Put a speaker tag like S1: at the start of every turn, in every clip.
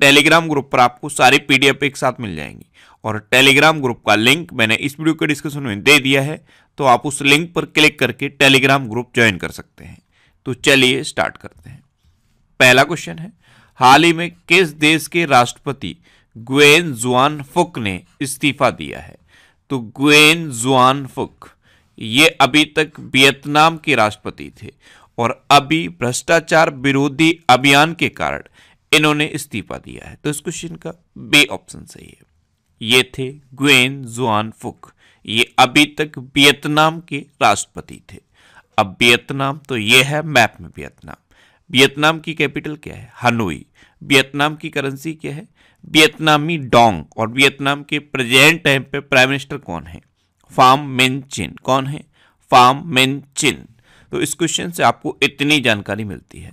S1: Telegram group पर आपको सारी पीडीएफ एक साथ मिल जाएंगी और टेलीग्राम ग्रुप का लिंक मैंने इस वीडियो के डिस्क्रिप्शन में दे दिया है तो आप उस लिंक पर क्लिक करके टेलीग्राम ग्रुप ज्वाइन कर सकते हैं तो चलिए स्टार्ट करते हैं पहला क्वेश्चन है हाल ही में किस देश के राष्ट्रपति ग्वेन जुआन फुक ने इस्तीफा दिया है तो ग्वेन जुआन फुक ये अभी तक वियतनाम के राष्ट्रपति थे और अभी भ्रष्टाचार विरोधी अभियान के कारण इन्होंने इस्तीफा दिया है तो इस क्वेश्चन का बे ऑप्शन सही है ये थे ग्वेन जुआन फुक ये अभी तक वियतनाम के राष्ट्रपति थे अब वियतनाम तो ये है मैप में वियतनाम वियतनाम की कैपिटल क्या है हनोई वियतनाम की करेंसी क्या है वियतनामी डोंग और वियतनाम के प्रेजेंट टाइम पे प्राइम मिनिस्टर कौन है फार्म मेन चिन कौन है फार्म मेन चिन तो इस क्वेश्चन से आपको इतनी जानकारी मिलती है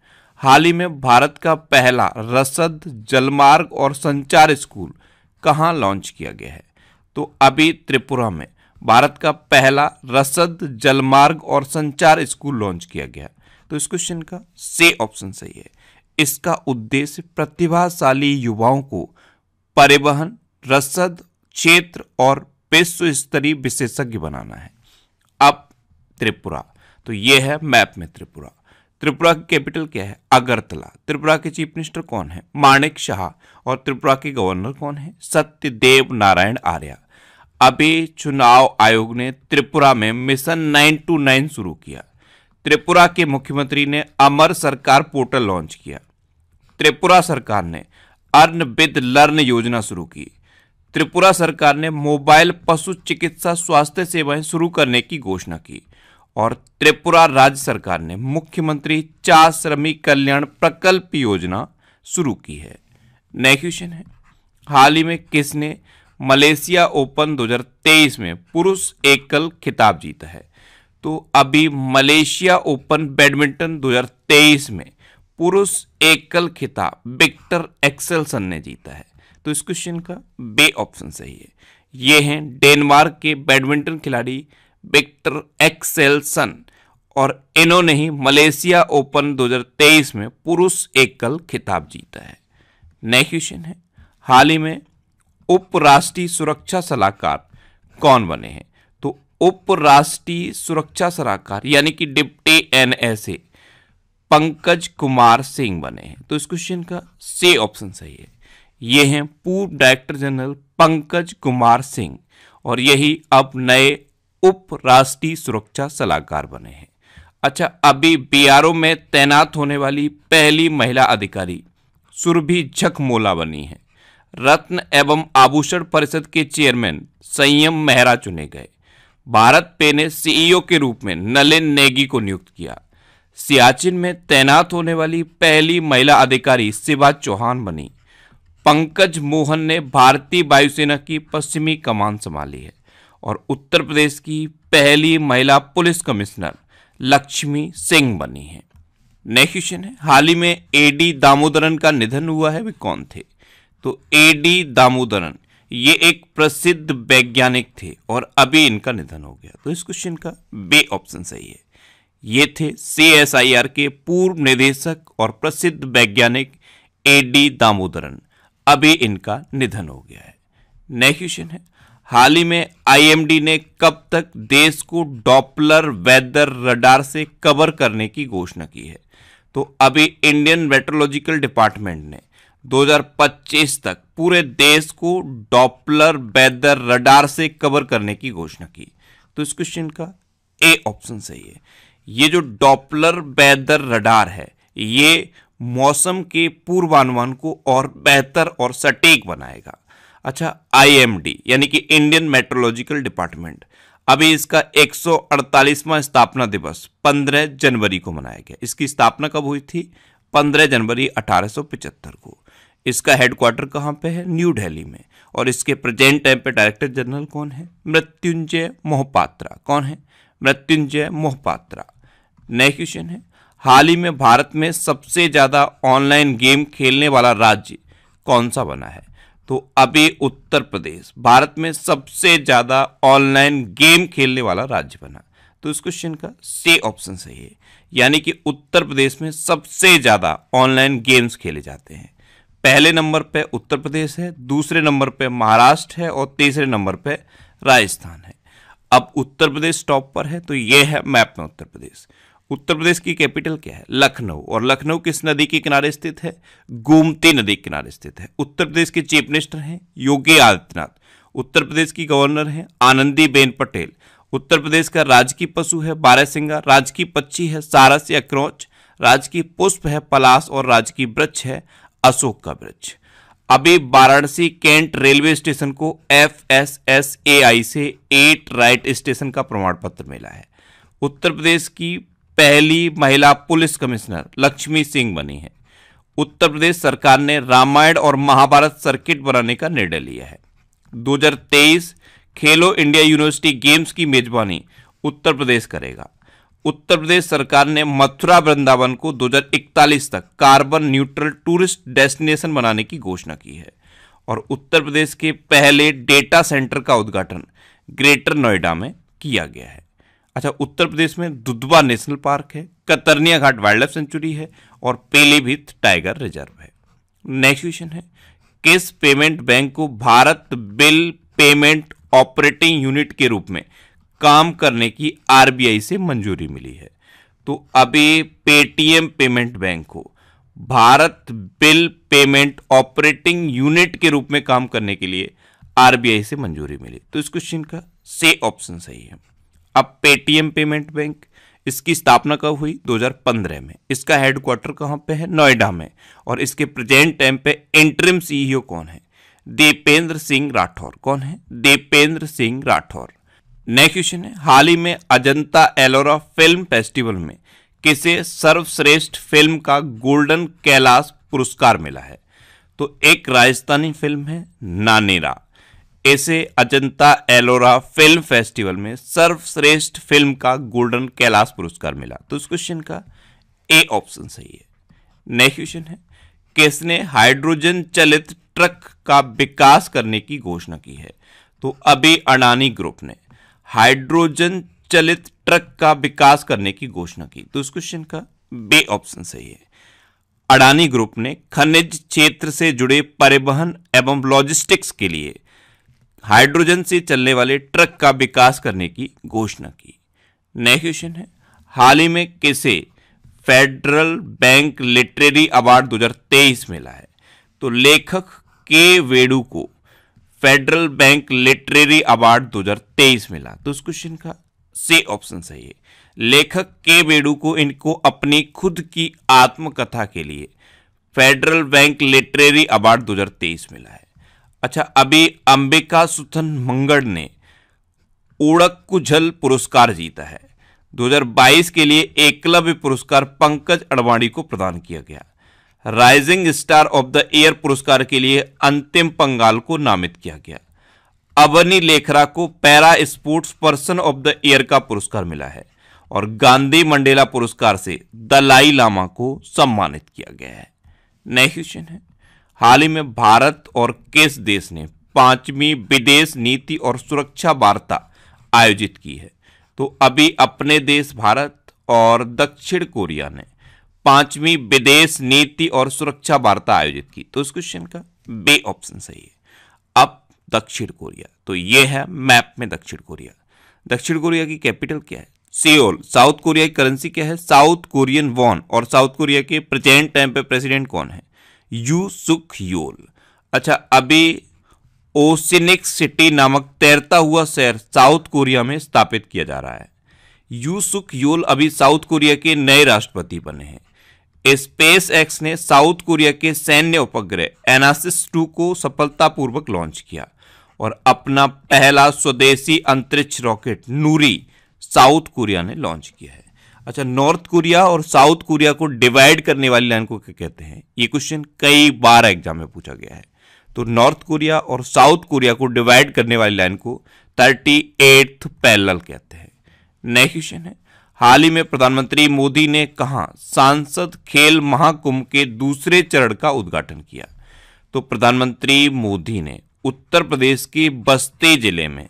S1: हाल ही में भारत का पहला रसद जलमार्ग और संचार स्कूल कहाँ लॉन्च किया गया है तो अभी त्रिपुरा में भारत का पहला रसद जलमार्ग और संचार स्कूल लॉन्च किया गया तो इस क्वेश्चन का से ऑप्शन सही है इसका उद्देश्य प्रतिभाशाली युवाओं को परिवहन रसद क्षेत्र और विश्व स्तरीय विशेषज्ञ बनाना है अब त्रिपुरा तो ये है मैप में त्रिपुरा त्रिपुरा की कैपिटल क्या है अगरतला त्रिपुरा के चीफ मिनिस्टर कौन है माणिक शाह और त्रिपुरा के गवर्नर कौन है सत्यदेव नारायण आर्या अभी चुनाव आयोग ने त्रिपुरा में मिशन नाइन टू नाइन शुरू किया त्रिपुरा के मुख्यमंत्री ने अमर सरकार पोर्टल लॉन्च किया त्रिपुरा सरकार ने अर्न विद लर्न योजना शुरू की त्रिपुरा सरकार ने मोबाइल पशु चिकित्सा स्वास्थ्य सेवाएं शुरू करने की घोषणा की और त्रिपुरा राज्य सरकार ने मुख्यमंत्री चा श्रमिक कल्याण प्रकल्प योजना शुरू की है नया क्वेश्चन है हाल ही में किसने मलेशिया ओपन 2023 में पुरुष एकल खिताब जीता है तो अभी मलेशिया ओपन बैडमिंटन 2023 में पुरुष एकल खिताब विक्टर एक्सेलसन ने जीता है तो इस क्वेश्चन का बे ऑप्शन सही है ये हैं डेनमार्क के बैडमिंटन खिलाड़ी विक्टर एक्सेलसन और इन्होंने ही मलेशिया ओपन 2023 में पुरुष एकल खिताब जीता है नेक्स्ट क्वेश्चन है हाल ही में उपराष्ट्रीय सुरक्षा सलाहकार कौन बने हैं तो उपराष्ट्रीय सुरक्षा सलाहकार यानी कि डिप्टी एनएसए पंकज कुमार सिंह बने हैं तो इस क्वेश्चन का से ऑप्शन सही है ये हैं पूर्व डायरेक्टर जनरल पंकज कुमार सिंह और यही अब नए उप राष्ट्रीय सुरक्षा सलाहकार बने हैं अच्छा अभी बीआरओ में तैनात होने वाली पहली महिला अधिकारी सुरभि झकमोला बनी है रत्न एवं आभूषण परिषद के चेयरमैन संयम मेहरा चुने गए भारत पे ने सीईओ के रूप में नलिन नेगी को नियुक्त किया सियाचिन में तैनात होने वाली पहली महिला अधिकारी शिवा चौहान बनी पंकज मोहन ने भारतीय वायुसेना की पश्चिमी कमान संभाली है और उत्तर प्रदेश की पहली महिला पुलिस कमिश्नर लक्ष्मी सिंह बनी है नेक्स्ट क्वेश्चन है हाल ही में ए डी दामोदरन का निधन हुआ है वे कौन थे तो ए डी दामोदरन ये एक प्रसिद्ध वैज्ञानिक थे और अभी इनका निधन हो गया तो इस क्वेश्चन का बे ऑप्शन सही है ये थे सी के पूर्व निदेशक और प्रसिद्ध वैज्ञानिक ए डी दामोदरन अभी इनका निधन हो गया है नेक्स्ट क्वेश्चन है हाल ही में आईएमडी ने कब तक देश को डॉपलर वेदर रडार से कवर करने की घोषणा की है तो अभी इंडियन मेट्रोलॉजिकल डिपार्टमेंट ने 2025 तक पूरे देश को डॉपलर वेदर रडार से कवर करने की घोषणा की तो इस क्वेश्चन का ए ऑप्शन सही है ये जो डॉपलर वेदर रडार है ये मौसम के पूर्वानुमान को और बेहतर और सटीक बनाएगा अच्छा आईएमडी यानी कि इंडियन मेट्रोलॉजिकल डिपार्टमेंट अभी इसका 148वां स्थापना दिवस 15 जनवरी को मनाया गया इसकी स्थापना कब हुई थी 15 जनवरी 1875 को इसका हेडक्वार्टर कहाँ पे है न्यू दिल्ली में और इसके प्रेजेंट टाइम पे डायरेक्टर जनरल कौन है मृत्युंजय मोहपात्रा कौन है मृत्युंजय मोहपात्रा नेक्स्ट क्वेश्चन है हाल ही में भारत में सबसे ज़्यादा ऑनलाइन गेम खेलने वाला राज्य कौन सा बना है तो अभी उत्तर प्रदेश भारत में सबसे ज़्यादा ऑनलाइन गेम खेलने वाला राज्य बना तो इस क्वेश्चन का से ऑप्शन सही है यानी कि उत्तर प्रदेश में सबसे ज़्यादा ऑनलाइन गेम्स खेले जाते हैं पहले नंबर पे उत्तर प्रदेश है दूसरे नंबर पे महाराष्ट्र है और तीसरे नंबर पे राजस्थान है अब उत्तर प्रदेश टॉप पर है तो यह है मैप में उत्तर प्रदेश उत्तर प्रदेश की कैपिटल क्या है लखनऊ और लखनऊ किस नदी के किनारे स्थित है गोमती नदी के किनारे स्थित है उत्तर प्रदेश के चीफ मिनिस्टर हैं योगी आदित्यनाथ उत्तर प्रदेश की गवर्नर हैं बेन पटेल उत्तर प्रदेश का राजकीय पशु है बारहसिंगा राजकीय पक्षी है सारस या क्रौच राजकीय पुष्प है पलास और राजकीय वृक्ष है अशोक का वृक्ष अभी वाराणसी कैंट रेलवे स्टेशन को F S S A I से एट राइट स्टेशन का प्रमाण पत्र मिला है उत्तर प्रदेश की पहली महिला पुलिस कमिश्नर लक्ष्मी सिंह बनी है उत्तर प्रदेश सरकार ने रामायण और महाभारत सर्किट बनाने का निर्णय लिया है 2023 खेलो इंडिया यूनिवर्सिटी गेम्स की मेजबानी उत्तर प्रदेश करेगा उत्तर प्रदेश सरकार ने मथुरा वृंदावन को 2041 तक कार्बन न्यूट्रल टूरिस्ट डेस्टिनेशन बनाने की घोषणा की है और उत्तर प्रदेश के पहले डेटा सेंटर का उद्घाटन ग्रेटर नोएडा में किया गया है अच्छा उत्तर प्रदेश में दुधवा नेशनल पार्क है Katarnia Ghat wildlife sanctuary है और पेलीभीत टाइगर रिजर्व है नेक्स्ट क्वेश्चन है किस पेमेंट बैंक को Bharat bill payment operating unit के रूप में काम करने की आरबीआई से मंजूरी मिली है तो अभी पेटीएम पेमेंट बैंक को Bharat bill payment operating unit के रूप में काम करने के लिए आरबीआई से मंजूरी मिली तो इस क्वेश्चन का से ऑप्शन सही है अब पेटीएम पेमेंट बैंक इसकी स्थापना कब हुई 2015 में इसका हेडक्वार्टर कहाँ पे है नोएडा में और इसके प्रेजेंट टाइम पे इंटरिम सीईओ e कौन है दीपेंद्र सिंह राठौर कौन है दीपेंद्र सिंह राठौर नेक्स्ट क्वेश्चन है हाल ही में अजंता एलोरा फिल्म फेस्टिवल में किसे सर्वश्रेष्ठ फिल्म का गोल्डन कैलाश पुरस्कार मिला है तो एक राजस्थानी फिल्म है नानेरा ऐसे अजंता एलोरा फिल्म फेस्टिवल में सर्वश्रेष्ठ फिल्म का गोल्डन कैलाश पुरस्कार मिला तो इस क्वेश्चन का ए ऑप्शन सही है नेक्स्ट क्वेश्चन है किसने हाइड्रोजन चलित ट्रक का विकास करने की घोषणा की है तो अभी अडानी ग्रुप ने हाइड्रोजन चलित ट्रक का विकास करने की घोषणा की तो इस क्वेश्चन का बे ऑप्शन सही है अडानी ग्रुप ने खनिज क्षेत्र से जुड़े परिवहन एवं लॉजिस्टिक्स के लिए हाइड्रोजन से चलने वाले ट्रक का विकास करने की घोषणा की नेक्स्ट क्वेश्चन है हाल ही में किसे फेडरल बैंक लिटरेरी अवार्ड 2023 मिला है तो लेखक के वेडू को फेडरल बैंक लिटरेरी अवार्ड 2023 मिला तो उस क्वेश्चन का से ऑप्शन सही है लेखक के वेणु को इनको अपनी खुद की आत्मकथा के लिए फेडरल बैंक लिटरेरी अवार्ड 2023 मिला है अच्छा अभी अंबिका सुथन मंगड़ ने उड़क पुरस्कार जीता है 2022 के लिए एकलव्य पुरस्कार पंकज अडवाणी को प्रदान किया गया rising star of the year पुरस्कार के लिए अंतिम पंगाल को नामित किया गया अवनी लेखरा को para sports person of the year का पुरस्कार मिला है और गांधी मंडेला पुरस्कार से दलाई लामा को सम्मानित किया गया है नए क्वेश्चन है हाल ही में भारत और किस देश ने पांचवी विदेश नीति और सुरक्षा वार्ता आयोजित की है तो अभी अपने देश भारत और दक्षिण कोरिया ने पांचवी विदेश नीति और सुरक्षा वार्ता आयोजित की तो इस क्वेश्चन का बे ऑप्शन सही है अब दक्षिण कोरिया तो ये है मैप में दक्षिण कोरिया दक्षिण कोरिया की कैपिटल क्या है सियोल साउथ कोरिया की करेंसी क्या है साउथ कोरियन वॉन और साउथ कोरिया के प्रेजेंट टाइम पे प्रेसिडेंट कौन है यू सुख योल अच्छा अभी ओसिनिक सिटी नामक तैरता हुआ शहर साउथ कोरिया में स्थापित किया जा रहा है यू सुख योल अभी साउथ कोरिया के नए राष्ट्रपति बने हैं स्पेस एक्स ने साउथ कोरिया के सैन्य उपग्रह एनासिस टू को सफलतापूर्वक लॉन्च किया और अपना पहला स्वदेशी अंतरिक्ष रॉकेट नूरी साउथ कोरिया ने लॉन्च किया है अच्छा नॉर्थ कोरिया और साउथ कोरिया को डिवाइड करने वाली लाइन को क्या कहते हैं ये क्वेश्चन कई बार एग्जाम में पूछा गया है तो नॉर्थ कोरिया और साउथ कोरिया को डिवाइड करने वाली लाइन को थर्टी एट्थ पैरल कहते हैं नेक्स्ट क्वेश्चन है हाल ही में प्रधानमंत्री मोदी ने कहा सांसद खेल महाकुंभ के दूसरे चरण का उद्घाटन किया तो प्रधानमंत्री मोदी ने उत्तर प्रदेश के बस्ती जिले में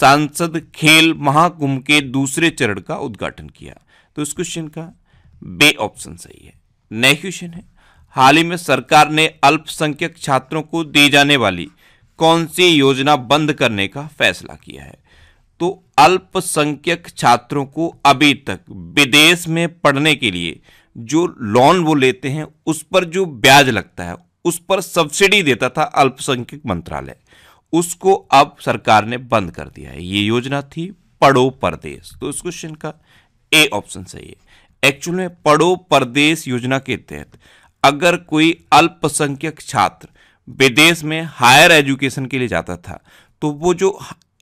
S1: सांसद खेल महाकुंभ के दूसरे चरण का उद्घाटन किया तो इस क्वेश्चन का बे ऑप्शन सही है नेक्स्ट क्वेश्चन है हाल ही में सरकार ने अल्पसंख्यक छात्रों को दी जाने वाली कौन सी योजना बंद करने का फैसला किया है तो अल्पसंख्यक छात्रों को अभी तक विदेश में पढ़ने के लिए जो लोन वो लेते हैं उस पर जो ब्याज लगता है उस पर सब्सिडी देता था अल्पसंख्यक मंत्रालय उसको अब सरकार ने बंद कर दिया है ये योजना थी पढ़ो परदेश तो इस क्वेश्चन का ए ऑप्शन सही है एक्चुअल में पड़ो परदेश योजना के तहत अगर कोई अल्पसंख्यक छात्र विदेश में हायर एजुकेशन के लिए जाता था तो वो जो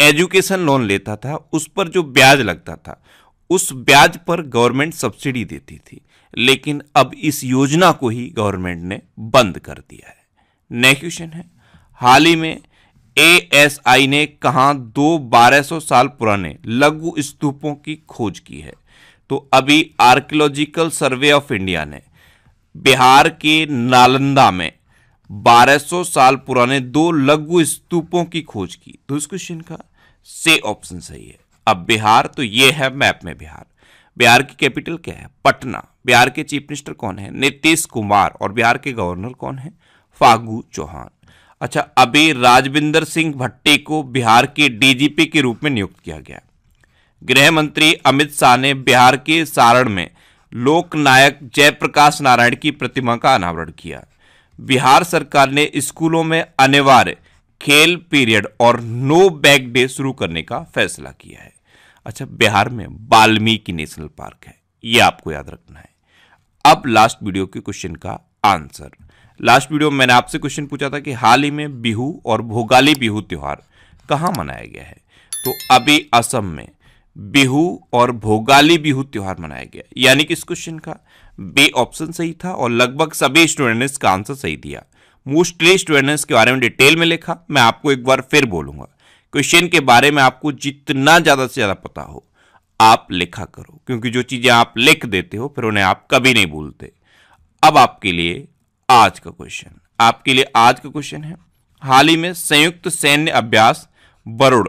S1: एजुकेशन लोन लेता था उस पर जो ब्याज लगता था उस ब्याज पर गवर्नमेंट सब्सिडी देती थी लेकिन अब इस योजना को ही गवर्नमेंट ने बंद कर दिया है नेक्स्ट क्वेश्चन है हाल ही में एएसआई ने कहा दो 1200 साल पुराने लघु स्तूपों की खोज की है तो अभी आर्कियोलॉजिकल सर्वे ऑफ इंडिया ने बिहार के नालंदा में 1200 साल पुराने दो लघु स्तूपों की खोज की तो इस क्वेश्चन का से ऑप्शन सही है अब बिहार तो ये है मैप में बिहार बिहार की कैपिटल क्या है पटना बिहार के चीफ मिनिस्टर कौन है नीतीश कुमार और बिहार के गवर्नर कौन है फागू चौहान अच्छा अभी राजविंदर सिंह भट्टी को बिहार के डीजीपी के रूप में नियुक्त किया गया गृह मंत्री अमित शाह ने बिहार के सारण में लोकनायक जयप्रकाश नारायण की प्रतिमा का अनावरण किया बिहार सरकार ने स्कूलों में अनिवार्य खेल पीरियड और नो बैग डे शुरू करने का फैसला किया है अच्छा बिहार में वाल्मीकि नेशनल पार्क है ये आपको याद रखना है अब लास्ट वीडियो के क्वेश्चन का आंसर लास्ट वीडियो में मैंने आपसे क्वेश्चन पूछा था कि हाल ही में बिहू और भोगाली बिहू त्यौहार कहाँ मनाया गया है तो अभी असम में बिहू और भोगाली बिहू त्यौहार मनाया गया यानी कि इस क्वेश्चन का बे ऑप्शन सही था और लगभग सभी स्टूडेंट ने इसका आंसर सही दिया मोस्टली स्टूडेंट ने इसके बारे में डिटेल में लिखा मैं आपको एक बार फिर बोलूंगा क्वेश्चन के बारे में आपको जितना ज़्यादा से ज़्यादा पता हो आप लिखा करो क्योंकि जो चीज़ें आप लिख देते हो फिर उन्हें आप कभी नहीं भूलते अब आपके लिए आज का क्वेश्चन आपके लिए आज का क्वेश्चन है हाल ही में संयुक्त सैन्य अभ्यास बरुड़